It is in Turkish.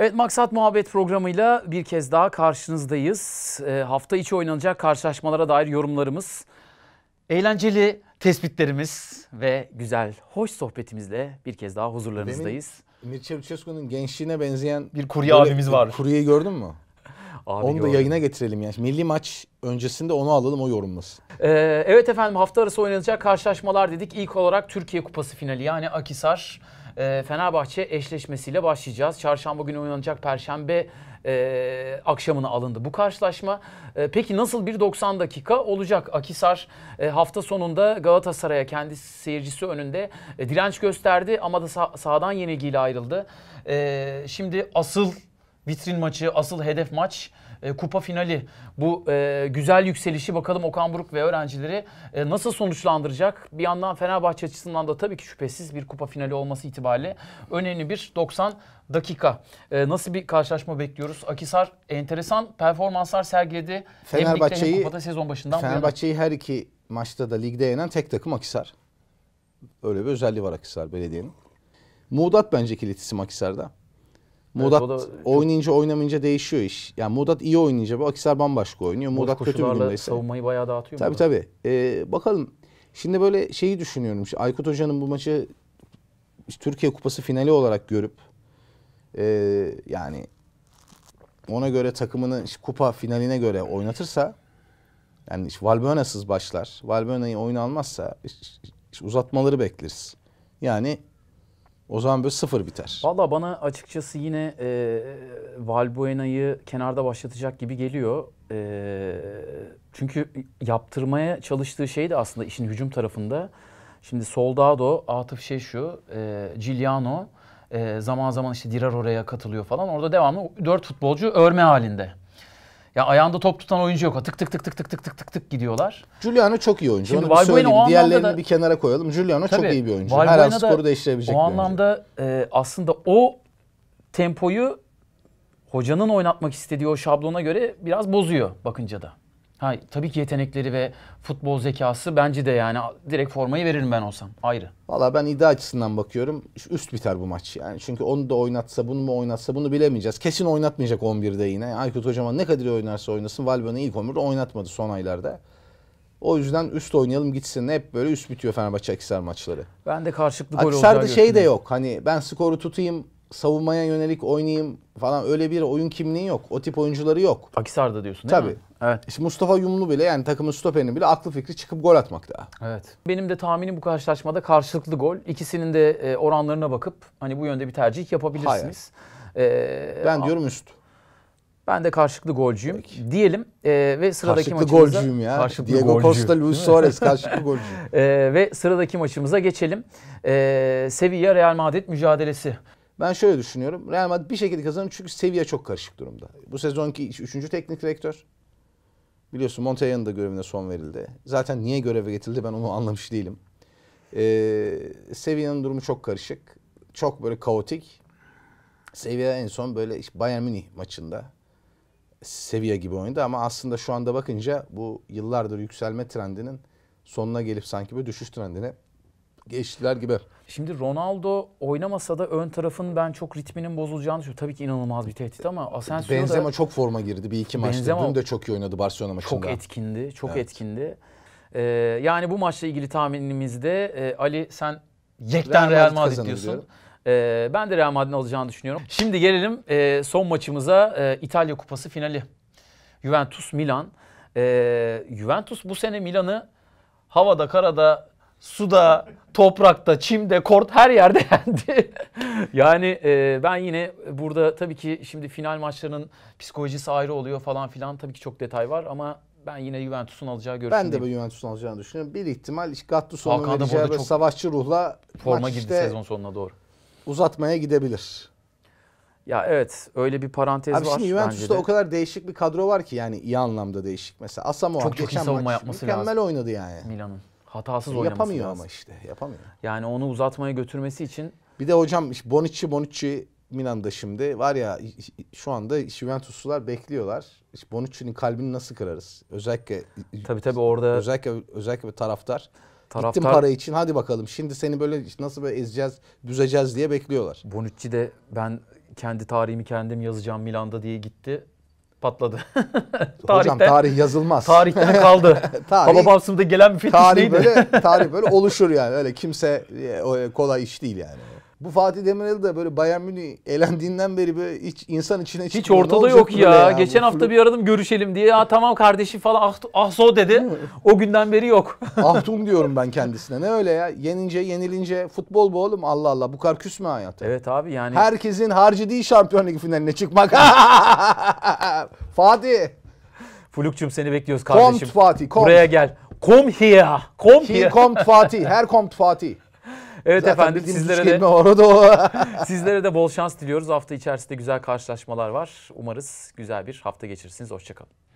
Evet Maksat Muhabbet programıyla bir kez daha karşınızdayız. E, hafta içi oynanacak karşılaşmalara dair yorumlarımız, eğlenceli tespitlerimiz ve güzel, hoş sohbetimizle bir kez daha huzurlarınızdayız. Demin Mircea gençliğine benzeyen bir kurye abimiz var. Kuryeyi gördün mü? Abi onu da gördüm. yayına getirelim yani. Milli maç öncesinde onu alalım o yorumlasın. Ee, evet efendim hafta arası oynanacak karşılaşmalar dedik. İlk olarak Türkiye Kupası finali yani Akisar e, Fenerbahçe eşleşmesiyle başlayacağız. Çarşamba günü oynanacak Perşembe e, akşamına alındı bu karşılaşma. E, peki nasıl bir 90 dakika olacak? Akisar e, hafta sonunda Galatasaray'a kendi seyircisi önünde e, direnç gösterdi ama da sah- sahadan yenilgiyle ayrıldı. E, şimdi asıl vitrin maçı, asıl hedef maç e, kupa finali. Bu e, güzel yükselişi bakalım Okan Buruk ve öğrencileri e, nasıl sonuçlandıracak? Bir yandan Fenerbahçe açısından da tabii ki şüphesiz bir kupa finali olması itibariyle önemli bir 90 dakika. E, nasıl bir karşılaşma bekliyoruz? Akisar enteresan performanslar sergiledi. Fenerbahçe'yi kupada sezon başından Fenerbahçe'yi her iki maçta da ligde yenen tek takım Akisar. Öyle bir özelliği var Akisar Belediye'nin. Muğdat bence kilit isim Akisar'da. Mudat evet, da oynayınca çok... oynamayınca değişiyor iş. Yani modat iyi oynayınca bu Akisar bambaşka oynuyor. Modat kötü bir gündeyse. savunmayı bayağı dağıtıyor. Tabii Murat. tabii. Ee, bakalım. Şimdi böyle şeyi düşünüyorum. İşte Aykut Hoca'nın bu maçı Türkiye Kupası finali olarak görüp e, yani ona göre takımını işte kupa finaline göre oynatırsa yani işte Valbuena'sız başlar. Valbuena'yı oyun almazsa işte uzatmaları bekleriz. Yani o zaman böyle sıfır biter. Valla bana açıkçası yine e, Valbuena'yı kenarda başlatacak gibi geliyor. E, çünkü yaptırmaya çalıştığı şey de aslında işin hücum tarafında. Şimdi Soldado, Atıf Şeşu, e, Giuliano e, zaman zaman işte Dirar oraya katılıyor falan. Orada devamlı dört futbolcu örme halinde. Ya ayağında top tutan oyuncu yok. Tık tık tık tık tık tık tık tık tık gidiyorlar. Giuliano çok iyi oyuncu. Şimdi Onu bir Diğerlerini da, bir kenara koyalım. Giuliano tabii, çok iyi bir oyuncu. Valbuena Her an skoru değiştirebilecek o O anlamda e, aslında o tempoyu hocanın oynatmak istediği o şablona göre biraz bozuyor bakınca da. Ha, tabii ki yetenekleri ve futbol zekası bence de yani direkt formayı veririm ben olsam. Ayrı. Valla ben iddia açısından bakıyorum. Üst biter bu maç. Yani çünkü onu da oynatsa bunu mu oynatsa bunu bilemeyeceğiz. Kesin oynatmayacak 11'de yine. Aykut Kocaman ne kadar oynarsa oynasın. Valbuena ilk 11'de oynatmadı son aylarda. O yüzden üst oynayalım gitsin. Hep böyle üst bitiyor Fenerbahçe Akisar maçları. Ben de karşılıklı gol Akisar'da şey de yok. Hani ben skoru tutayım savunmaya yönelik oynayayım falan öyle bir oyun kimliği yok. O tip oyuncuları yok. Akisar'da diyorsun değil Tabii. mi? Evet. İşte Mustafa Yumlu bile yani takımın stoperinin bile aklı fikri çıkıp gol atmak daha. Evet. Benim de tahminim bu karşılaşmada karşılıklı gol. İkisinin de e, oranlarına bakıp hani bu yönde bir tercih yapabilirsiniz. Ee, ben diyorum üst. Ben de karşılıklı golcüyüm. Peki. Diyelim e, ve sıradaki karşılıklı maçımıza... golcüyüm ya. Karşılıklı Diego golcü. Costa, Luis Suarez karşılıklı golcüyüm. E, ve sıradaki maçımıza geçelim. E, Sevilla Real Madrid mücadelesi. Ben şöyle düşünüyorum. Real Madrid bir şekilde kazanır çünkü Sevilla çok karışık durumda. Bu sezonki üçüncü teknik direktör. Biliyorsun Montaigne'ın da görevine son verildi. Zaten niye göreve getirildi ben onu anlamış değilim. Ee, Sevilla'nın durumu çok karışık. Çok böyle kaotik. Sevilla en son böyle işte Bayern Münih maçında Sevilla gibi oynadı ama aslında şu anda bakınca bu yıllardır yükselme trendinin sonuna gelip sanki bir düşüş trendine geçtiler gibi. Şimdi Ronaldo oynamasa da ön tarafın ben çok ritminin bozulacağını düşünüyorum. Tabii ki inanılmaz bir tehdit ama Asensio Benzema da, çok forma girdi bir iki maçta. Benzema, Dün de çok iyi oynadı Barcelona maçında. Çok etkindi, çok evet. etkindi. Ee, yani bu maçla ilgili tahminimizde e, Ali sen yekten Real, Madrid, Madrid diyorsun. Ee, ben de Real Madrid'in alacağını düşünüyorum. Şimdi gelelim e, son maçımıza e, İtalya Kupası finali. Juventus Milan. E, Juventus bu sene Milan'ı havada karada suda, toprakta, çimde, kort her yerde yendi. yani e, ben yine burada tabii ki şimdi final maçlarının psikolojisi ayrı oluyor falan filan. Tabii ki çok detay var ama ben yine Juventus'un alacağı görüşündeyim. Ben de bu Juventus'un alacağını düşünüyorum. Bir ihtimal işte Gattuso'nun vereceği ve savaşçı ruhla forma girdi işte sezon sonuna doğru. Uzatmaya gidebilir. Ya evet öyle bir parantez Abi var. şimdi Juventus'ta o kadar değişik bir kadro var ki yani iyi anlamda değişik. Mesela Asamoah çok, çok geçen çok maç yapması mükemmel lazım. oynadı yani. Milan'ın. Hatasız e, oynaması Yapamıyor lazım. ama işte yapamıyor. Yani onu uzatmaya götürmesi için. Bir de hocam Bonucci Bonucci Milan'da şimdi var ya şu anda Juventuslular bekliyorlar. Bonucci'nin kalbini nasıl kırarız? Özellikle tabii tabii orada özellikle özellikle bir taraftar. Taraftar, Gittim para için hadi bakalım şimdi seni böyle nasıl böyle ezeceğiz, büzeceğiz diye bekliyorlar. Bonucci de ben kendi tarihimi kendim yazacağım Milan'da diye gitti patladı. Hocam tarih yazılmaz. Tarihte kaldı. tarih, Hababamsın'da gelen bir fetiş tarih neydi? Böyle, tarih böyle oluşur yani. Öyle kimse e, kolay iş değil yani. Bu Fatih Demirel de böyle Bayern Münih elendiğinden beri böyle hiç insan içine Hiç ortada yok ya. ya. Geçen hafta flü... bir aradım görüşelim diye. Ha tamam kardeşim falan ah, ah so dedi. O günden beri yok. Ahtung diyorum ben kendisine. Ne öyle ya? Yenince yenilince futbol bu oğlum. Allah Allah. Bu kar küs mü hayatı? Evet abi yani. Herkesin harcı değil şampiyon ligi finaline çıkmak. Fatih. Fulukçum seni bekliyoruz kardeşim. Komt Fatih. Komt. Buraya gel. Kom here. Kom here. komt Fatih. Her komt Fatih. Evet Zaten efendim sizlere de orada o. sizlere de bol şans diliyoruz. Hafta içerisinde güzel karşılaşmalar var. Umarız güzel bir hafta geçirirsiniz. Hoşçakalın.